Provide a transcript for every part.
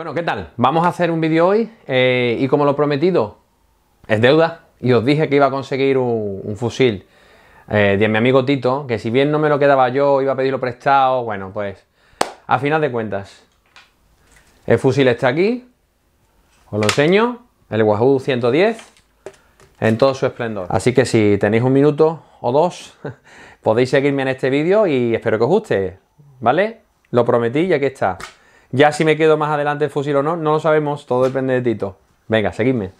Bueno, ¿qué tal? Vamos a hacer un vídeo hoy eh, y como lo prometido, es deuda. Y os dije que iba a conseguir un, fusil eh, de mi amigo Tito, que si bien no me lo quedaba yo, iba a pedirlo prestado, bueno, pues a final de cuentas, el fusil está aquí, os lo enseño, el Wahoo 110 en todo su esplendor. Así que si tenéis un minuto o dos, podéis seguirme en este vídeo y espero que os guste, ¿vale? Lo prometí y aquí está. Ya si me quedo más adelante el fusil o no, no lo sabemos, todo depende de Tito. Venga, seguidme.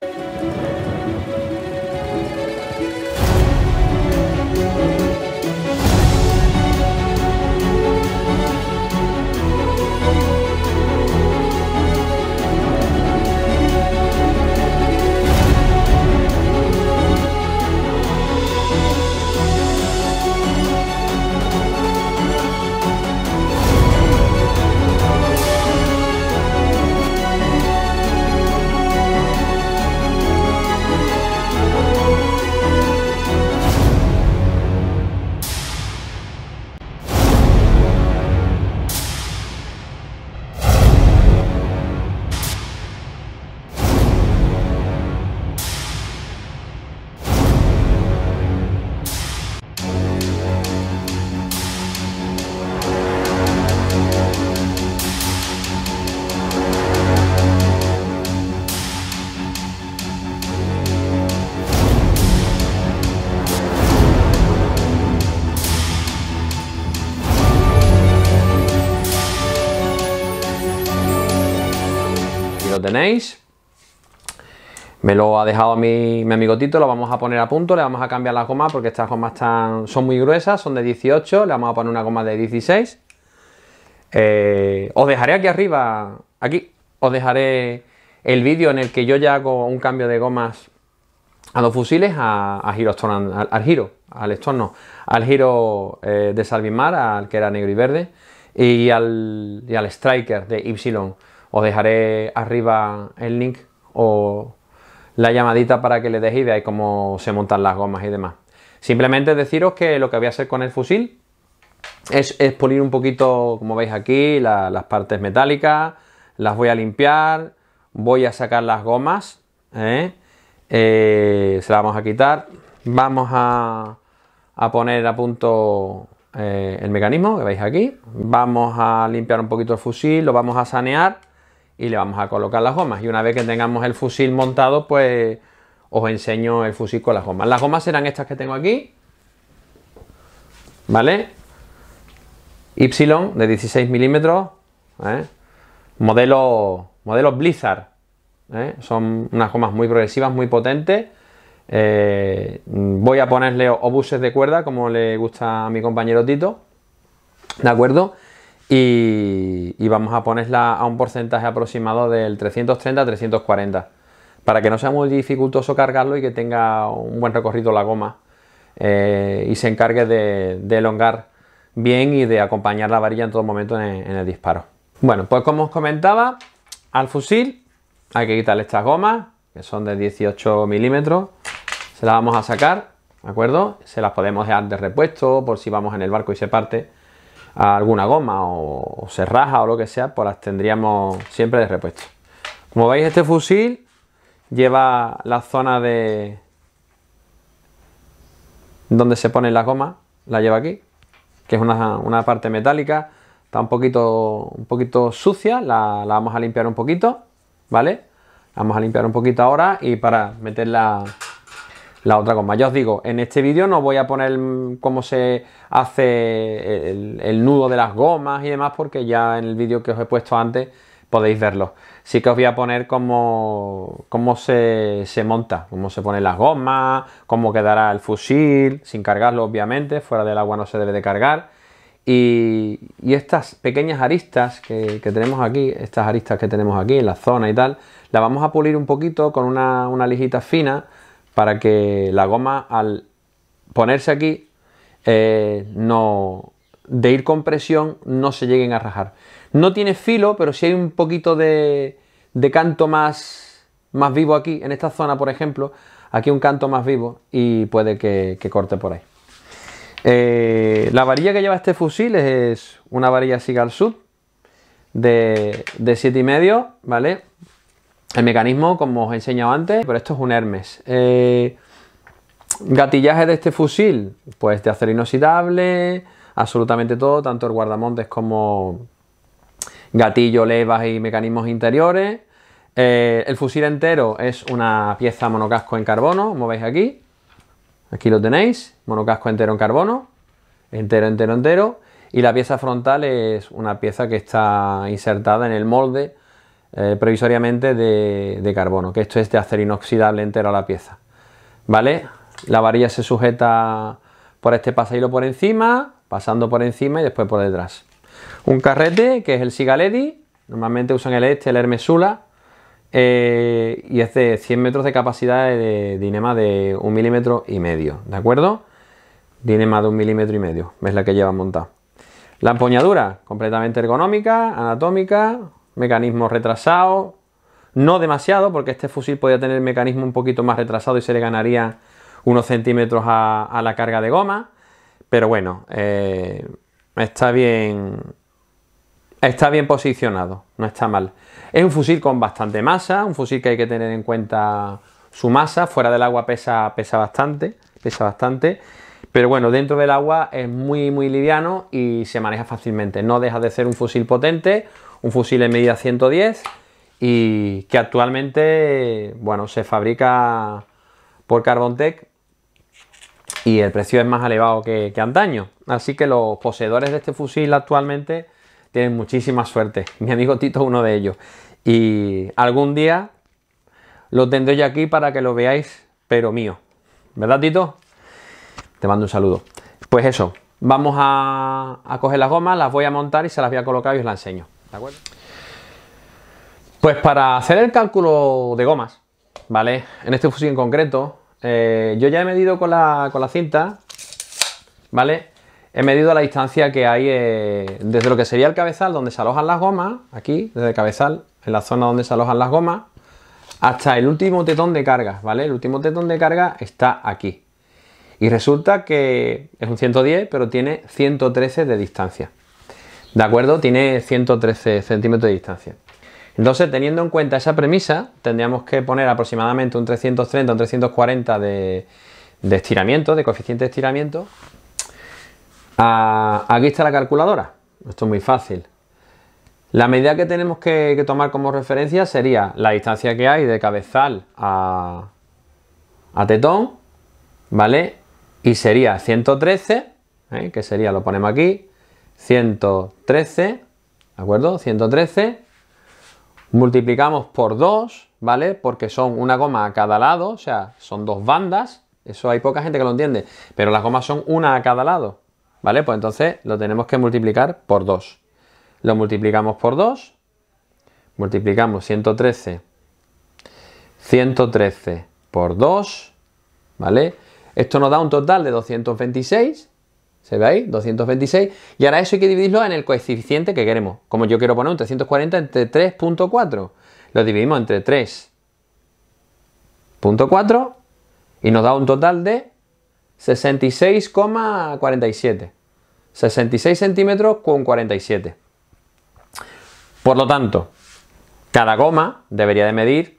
tenéis. Me lo ha dejado mi, mi amigo lo vamos a poner a punto, le vamos a cambiar las gomas porque estas gomas están, son muy gruesas, son de 18, le vamos a poner una goma de 16. Eh, os dejaré aquí arriba, aquí, os dejaré el vídeo en el que yo ya hago un cambio de gomas a los fusiles a, Giro, al, Giro, al estorno, al Giro eh, de Salvimar, al que era negro y verde, y al, y al Striker de Ypsilon. Os dejaré arriba el link o la llamadita para que le deis y veáis cómo se montan las gomas y demás. Simplemente deciros que lo que voy a hacer con el fusil es, pulir un poquito, como veis aquí, las partes metálicas, las voy a limpiar, voy a sacar las gomas, ¿eh? Eh, se las vamos a quitar, vamos a, poner a punto eh, el mecanismo que veis aquí, vamos a limpiar un poquito el fusil, lo vamos a sanear y le vamos a colocar las gomas. Y una vez que tengamos el fusil montado, pues os enseño el fusil con las gomas. Las gomas serán estas que tengo aquí, ¿vale? Y de 16 milímetros, ¿eh? modelo, modelo Blizzard. ¿eh? Son unas gomas muy progresivas, muy potentes. Eh, voy a ponerle obuses de cuerda, como le gusta a mi compañero Tito. ¿De acuerdo? y, vamos a ponerla a un porcentaje aproximado del 330-340 para que no sea muy dificultoso cargarlo y que tenga un buen recorrido la goma eh, y se encargue de, elongar bien y de acompañar la varilla en todo momento en el, en el, disparo. Bueno, pues como os comentaba, al fusil hay que quitarle estas gomas, que son de 18 milímetros, se las vamos a sacar, ¿de acuerdo? Se las podemos dejar de repuesto por si vamos en el barco y se parte, alguna goma o, se raja o lo que sea, pues las tendríamos siempre de repuesto. Como veis, este fusil lleva la zona de donde se pone las gomas, la lleva aquí, que es una, parte metálica, está un poquito, un poquito sucia, la, la vamos a limpiar un poquito, ¿vale? La vamos a limpiar un poquito ahora y para meterla la otra goma. Ya os digo, en este vídeo no voy a poner cómo se hace el, nudo de las gomas y demás, porque ya en el vídeo que os he puesto antes podéis verlo. Sí que os voy a poner cómo, cómo se, monta, cómo se ponen las gomas, cómo quedará el fusil, sin cargarlo obviamente, fuera del agua no se debe de cargar. Y, estas pequeñas aristas que, tenemos aquí, estas aristas que tenemos aquí en la zona y tal, las vamos a pulir un poquito con una, una lijita fina para que la goma al ponerse aquí eh, no de ir con presión no se lleguen a rajar. No tiene filo, pero si hay un poquito de, canto más, más vivo aquí, en esta zona por ejemplo, aquí un canto más vivo y puede que, corte por ahí. Eh, la varilla que lleva este fusil es una varilla Sigal Sud de, de 7,5, ¿vale? El mecanismo, como os he enseñado antes, pero esto es un Hermes. Eh, gatillaje de este fusil, pues de acero inoxidable, absolutamente todo, tanto el guardamontes como gatillo, levas y mecanismos interiores. Eh, el fusil entero es una pieza monocasco en carbono, como veis aquí. Aquí lo tenéis, monocasco entero en carbono, entero, entero, entero. Y la pieza frontal es una pieza que está insertada en el molde eh, provisoriamente de, carbono, que esto es de acero inoxidable entero a la pieza. ¿Vale? La varilla se sujeta por este pasahilo por encima, pasando por encima y después por detrás. Un carrete que es el Sigaledi, normalmente usan el este, el Hermesula, eh, y es de 100 metros de capacidad de dinema de un milímetro y medio, ¿de acuerdo? Dinema de un milímetro y medio, es la que lleva montada. La empuñadura, completamente ergonómica, anatómica, mecanismo retrasado, no demasiado, porque este fusil podría tener el mecanismo un poquito más retrasado y se le ganaría unos centímetros a, la carga de goma. Pero bueno, eh, está bien. Está bien posicionado, no está mal. Es un fusil con bastante masa, un fusil que hay que tener en cuenta su masa. Fuera del agua pesa, pesa bastante, pesa bastante. Pero bueno, dentro del agua es muy, muy liviano y se maneja fácilmente. No deja de ser un fusil potente, un fusil en medida 110 y que actualmente, bueno, se fabrica por Carbontec y el precio es más elevado que, antaño. Así que los poseedores de este fusil actualmente tienen muchísima suerte. Mi amigo Tito es uno de ellos. Y algún día lo tendré yo aquí para que lo veáis, pero mío. ¿Verdad, Tito? Te mando un saludo. Pues eso, vamos a, a coger las gomas, las voy a montar y se las voy a colocar y os las enseño. Pues para hacer el cálculo de gomas, ¿vale? En este fusil en concreto, eh, yo ya he medido con la, cinta, ¿vale? He medido la distancia que hay eh, desde lo que sería el cabezal donde se alojan las gomas, aquí, desde el cabezal, en la zona donde se alojan las gomas, hasta el último tetón de carga, ¿vale? El último tetón de carga está aquí. Y resulta que es un 110, pero tiene 113 de distancia. ¿De acuerdo? Tiene 113 centímetros de distancia. Entonces, teniendo en cuenta esa premisa, tendríamos que poner aproximadamente un 330, un 340 de, estiramiento, de coeficiente de estiramiento. Ah, aquí está la calculadora. Esto es muy fácil. La medida que tenemos que, tomar como referencia sería la distancia que hay de cabezal a, tetón, ¿vale? Y sería 113, ¿eh? que sería, lo ponemos aquí, 113, ¿de acuerdo? 113, multiplicamos por 2, ¿vale? Porque son una goma a cada lado, o sea, son dos bandas, eso hay poca gente que lo entiende, pero las gomas son una a cada lado, ¿vale? Pues entonces lo tenemos que multiplicar por 2. Lo multiplicamos por 2, multiplicamos 113, 113 por 2, ¿vale? Esto nos da un total de 226, ¿Se ve ahí? 226. Y ahora eso hay que dividirlo en el coeficiente que queremos. Como yo quiero poner un 340 entre 3.4. Lo dividimos entre 3.4 y nos da un total de 66,47. 66 centímetros con 47. Por lo tanto, cada goma debería de medir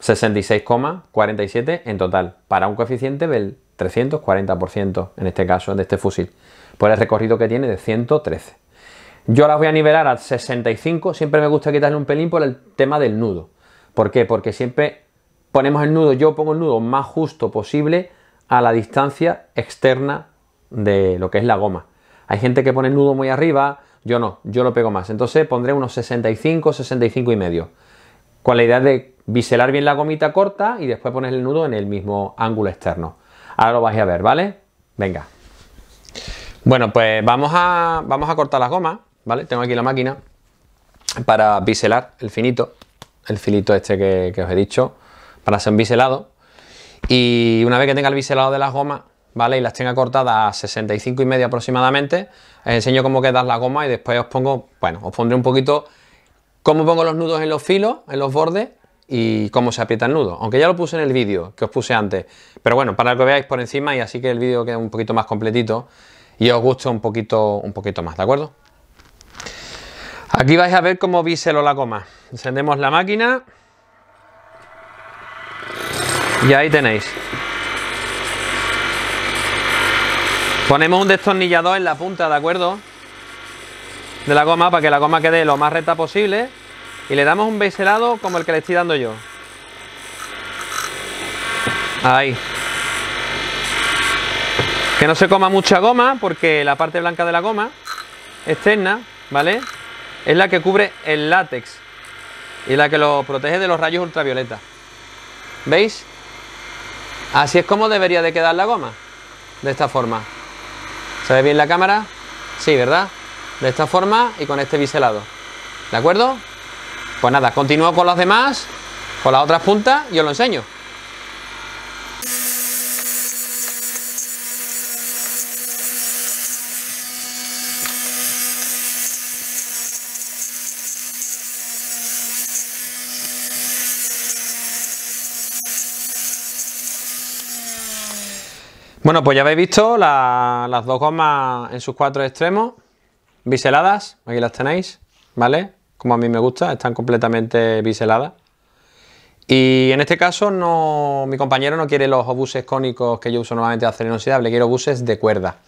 66,47 en total para un coeficiente del 340% en este caso de este fusil, por el recorrido que tiene de 113. Yo las voy a nivelar a 65, siempre me gusta quitarle un pelín por el tema del nudo. ¿Por qué? Porque siempre ponemos el nudo, yo pongo el nudo más justo posible a la distancia externa de lo que es la goma. Hay gente que pone el nudo muy arriba, yo no, yo lo pego más. Entonces pondré unos 65, 65 y medio. Con la idea de biselar bien la gomita corta y después poner el nudo en el mismo ángulo externo. Ahora lo vais a ver, ¿vale? Venga. Bueno, pues vamos a, vamos a cortar las gomas, ¿vale? Tengo aquí la máquina para biselar el finito, el filito este que, os he dicho, para hacer un biselado. Y una vez que tenga el biselado de las gomas, ¿vale? Y las tenga cortadas a 65 y medio aproximadamente, os enseño cómo quedar las goma y después os pongo, bueno, os pondré un poquito cómo pongo los nudos en los filos, en los bordes y cómo se aprieta el nudo. Aunque ya lo puse en el vídeo que os puse antes. Pero bueno, para que veáis por encima y así que el vídeo quede un poquito más completito y os guste un poquito, un poquito más, ¿de acuerdo? Aquí vais a ver cómo biselo la goma. Encendemos la máquina. Y ahí tenéis. Ponemos un destornillador en la punta, ¿de acuerdo? De la goma para que la goma quede lo más recta posible y le damos un biselado como el que le estoy dando yo. Ahí. Que no se coma mucha goma porque la parte blanca de la goma externa, ¿vale? Es la que cubre el látex y la que lo protege de los rayos ultravioleta. ¿Veis? Así es como debería de quedar la goma. De esta forma. ¿Se ve bien la cámara? Sí, ¿verdad? De esta forma y con este biselado. ¿De acuerdo? Pues nada, continúo con las demás, con las otras puntas y os lo enseño. Bueno, pues ya habéis visto las dos gomas en sus cuatro extremos, biseladas, aquí las tenéis, ¿vale? como a mí me gusta, están completamente biseladas. Y en este caso no, mi compañero no quiere los obuses cónicos que yo uso normalmente de acero inoxidable, quiero buses de cuerda.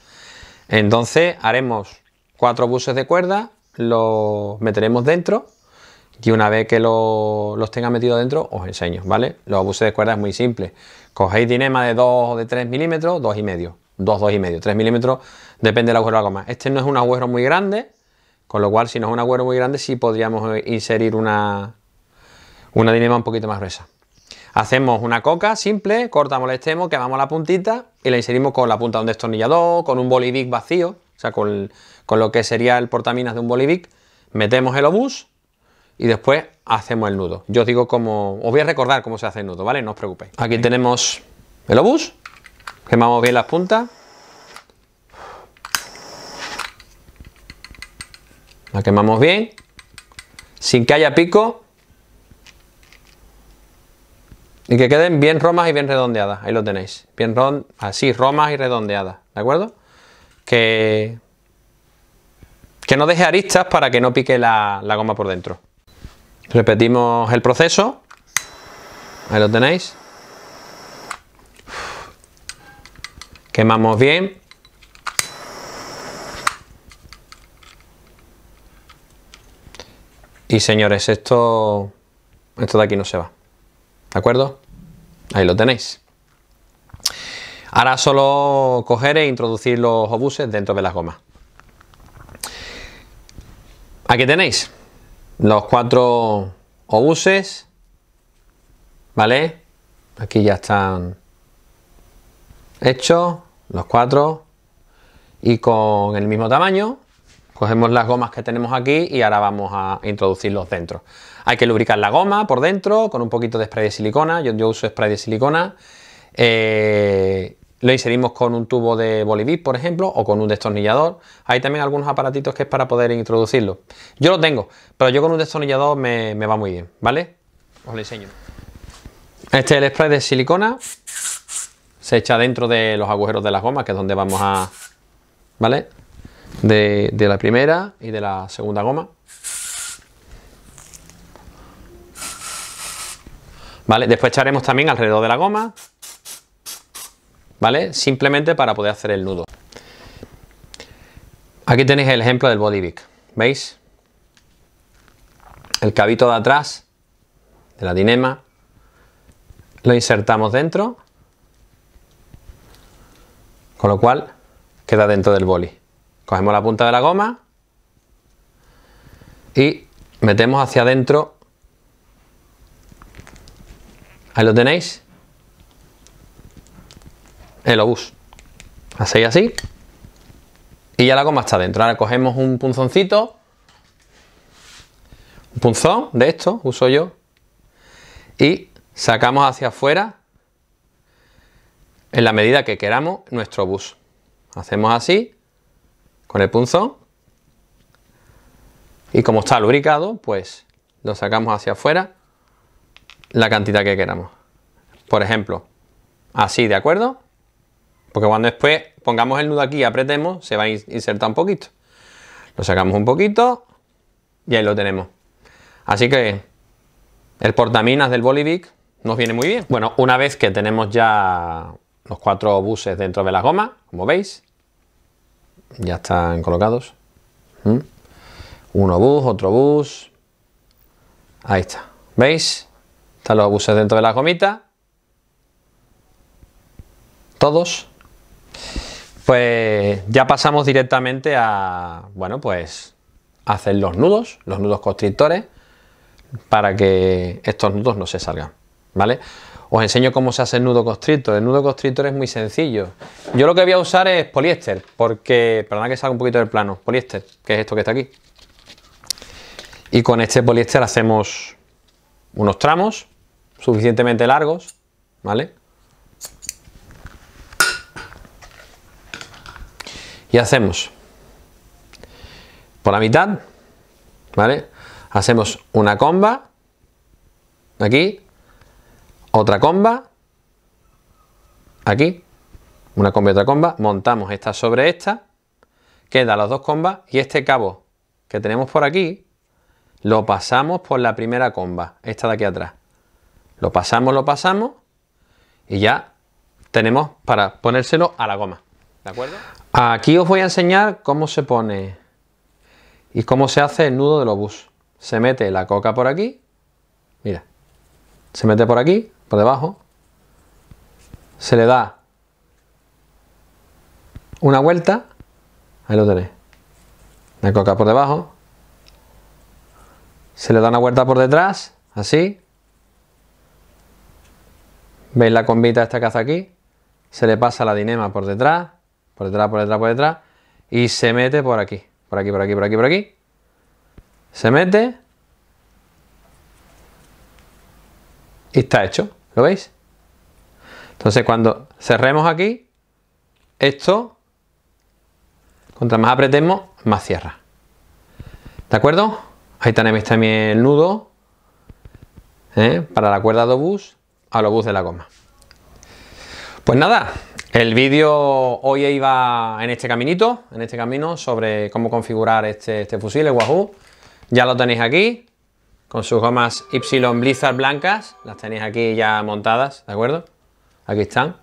Entonces haremos cuatro buses de cuerda, los meteremos dentro y una vez que los tenga metidos dentro os enseño, ¿vale? Los buses de cuerda es muy simple. Cogéis dinema de 2 o de 3 milímetros, y medio 2, medio, 3 milímetros, depende del agujero de la goma. Este no es un agujero muy grande, con lo cual, si no es un agüero muy grande, sí podríamos eh, inserir una, una dinema un poquito más gruesa. Hacemos una coca simple, cortamos el extremo, quemamos la puntita y la inserimos con la punta de un destornillador, con un bolivic vacío, o sea, con, lo que sería el portaminas de un bolivic. Metemos el obús y después hacemos el nudo. Yo os digo cómo, os voy a recordar cómo se hace el nudo, ¿vale? No os preocupéis. Aquí tenemos el obús, quemamos bien las puntas La quemamos bien. Sin que haya pico. Y que queden bien romas y bien redondeadas. Ahí lo tenéis. Bien así, romas y redondeadas. ¿De acuerdo? Que, que no deje aristas para que no pique la, la goma por dentro. Repetimos el proceso. Ahí lo tenéis. Quemamos bien. Y señores, esto, esto de aquí no se va. ¿De acuerdo? Ahí lo tenéis. Ahora solo coger e introducir los obuses dentro de las gomas. Aquí tenéis los cuatro obuses. ¿Vale? Aquí ya están hechos los cuatro y con el mismo tamaño. Cogemos las gomas que tenemos aquí y ahora vamos a introducirlos dentro. Hay que lubricar la goma por dentro con un poquito de spray de silicona. Yo, uso spray de silicona. Eh, lo inserimos con un tubo de bolivis, por ejemplo, o con un destornillador. Hay también algunos aparatitos que es para poder introducirlo. Yo lo tengo, pero yo con un destornillador me, me va muy bien, ¿vale? Os lo enseño. Este es el spray de silicona. Se echa dentro de los agujeros de las gomas, que es donde vamos a... ¿Vale? de, la primera y de la segunda goma. ¿Vale? Después echaremos también alrededor de la goma, ¿vale? Simplemente para poder hacer el nudo. Aquí tenéis el ejemplo del body ¿veis? El cabito de atrás de la dinema lo insertamos dentro, con lo cual queda dentro del boli. Cogemos la punta de la goma y metemos hacia adentro. Ahí lo tenéis. El obús. Hacéis así. Y ya la goma está dentro. Ahora cogemos un punzoncito. Un punzón de esto, uso yo. Y sacamos hacia afuera en la medida que queramos nuestro bus. Hacemos así con el punzón. Y como está lubricado, pues lo sacamos hacia afuera la cantidad que queramos. Por ejemplo, así, ¿de acuerdo? Porque cuando después pongamos el nudo aquí y apretemos, se va a insertar un poquito. Lo sacamos un poquito y ahí lo tenemos. Así que el portaminas del Bolivic nos viene muy bien. Bueno, una vez que tenemos ya los cuatro buses dentro de la goma, como veis, ya están colocados. ¿Mm? Uno bus, otro bus. Ahí está. ¿Veis? Están los buses dentro de la gomita. Todos. Pues ya pasamos directamente a, bueno, pues hacer los nudos, los nudos constrictores, para que estos nudos no se salgan, ¿vale? Os enseño cómo se hace el nudo constrictor. El nudo constrictor es muy sencillo. Yo lo que voy a usar es poliéster, porque, perdona que salga un poquito del plano, poliéster, que es esto que está aquí. Y con este poliéster hacemos unos tramos suficientemente largos, ¿vale? Y hacemos por la mitad, ¿vale? Hacemos una comba aquí otra comba, aquí, una comba y otra comba, montamos esta sobre esta, quedan las dos combas y este cabo que tenemos por aquí lo pasamos por la primera comba, esta de aquí atrás. Lo pasamos, lo pasamos y ya tenemos para ponérselo a la goma. ¿De acuerdo? Aquí os voy a enseñar cómo se pone y cómo se hace el nudo del obús. Se mete la coca por aquí, mira, se mete por aquí, por debajo, se le da una vuelta, ahí lo tenéis, la coca por debajo, se le da una vuelta por detrás, así, veis la combita esta casa aquí, se le pasa la dinema por detrás, por detrás, por detrás, por detrás, y se mete por aquí, por aquí, por aquí, por aquí, por aquí, se mete y está hecho. ¿Lo veis? Entonces cuando cerremos aquí, esto, contra más apretemos, más cierra. ¿De acuerdo? Ahí tenéis también el nudo ¿eh? para la cuerda de obús a los bus de la goma. Pues nada, el vídeo hoy iba en este caminito, en este camino, sobre cómo configurar este, este fusil, el Wahoo. Ya lo tenéis aquí, con sus gomas Y Blizzard blancas, las tenéis aquí ya montadas, ¿de acuerdo? Aquí están.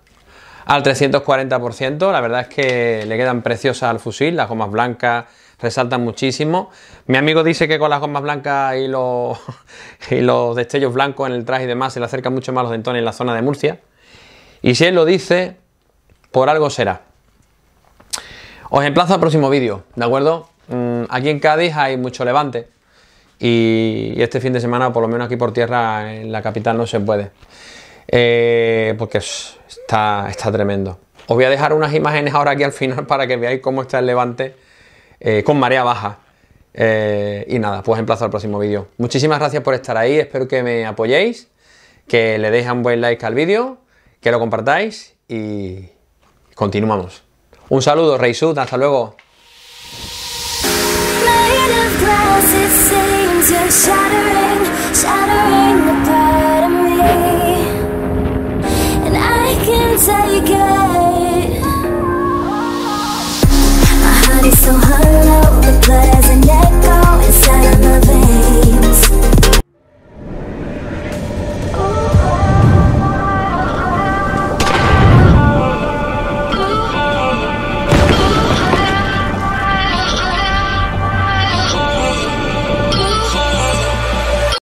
Al 340%, la verdad es que le quedan preciosas al fusil, las gomas blancas resaltan muchísimo. Mi amigo dice que con las gomas blancas y los, los destellos blancos en el traje y demás se le acercan mucho más los dentones en la zona de Murcia. Y si él lo dice, por algo será. Os emplazo al próximo vídeo, ¿de acuerdo? Mm, aquí en Cádiz hay mucho levante y, este fin de semana, por lo menos aquí por tierra, en la capital no se puede. Eh, porque está, tremendo. Os voy a dejar unas imágenes ahora aquí al final para que veáis cómo está el levante eh, con marea baja. Eh, y nada, pues emplazo al próximo vídeo. Muchísimas gracias por estar ahí, espero que me apoyéis, que le deis un buen like al vídeo, que lo compartáis y continuamos. Un saludo, Reisud, hasta luego. shattering, shattering part of me And I can't take it My heart is so hollow, the players are